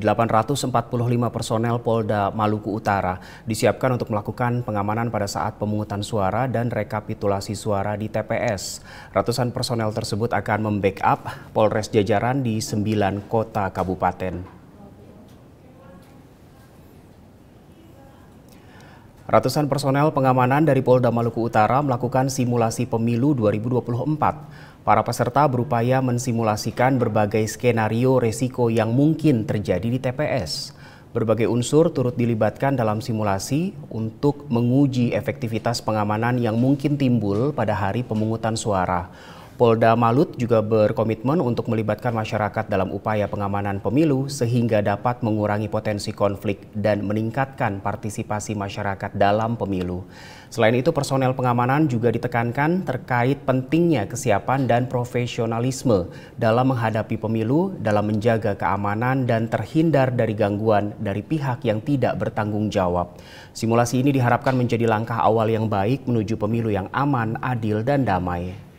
845 personel Polda Maluku Utara disiapkan untuk melakukan pengamanan pada saat pemungutan suara dan rekapitulasi suara di TPS. Ratusan personel tersebut akan membackup Polres Jajaran di sembilan kota kabupaten. Ratusan personel pengamanan dari Polda Maluku Utara melakukan simulasi pemilu 2024. Para peserta berupaya mensimulasikan berbagai skenario resiko yang mungkin terjadi di TPS. Berbagai unsur turut dilibatkan dalam simulasi untuk menguji efektivitas pengamanan yang mungkin timbul pada hari pemungutan suara. Polda Malut juga berkomitmen untuk melibatkan masyarakat dalam upaya pengamanan pemilu sehingga dapat mengurangi potensi konflik dan meningkatkan partisipasi masyarakat dalam pemilu. Selain itu, personel pengamanan juga ditekankan terkait pentingnya kesiapan dan profesionalisme dalam menghadapi pemilu, dalam menjaga keamanan dan terhindar dari gangguan dari pihak yang tidak bertanggung jawab. Simulasi ini diharapkan menjadi langkah awal yang baik menuju pemilu yang aman, adil, dan damai.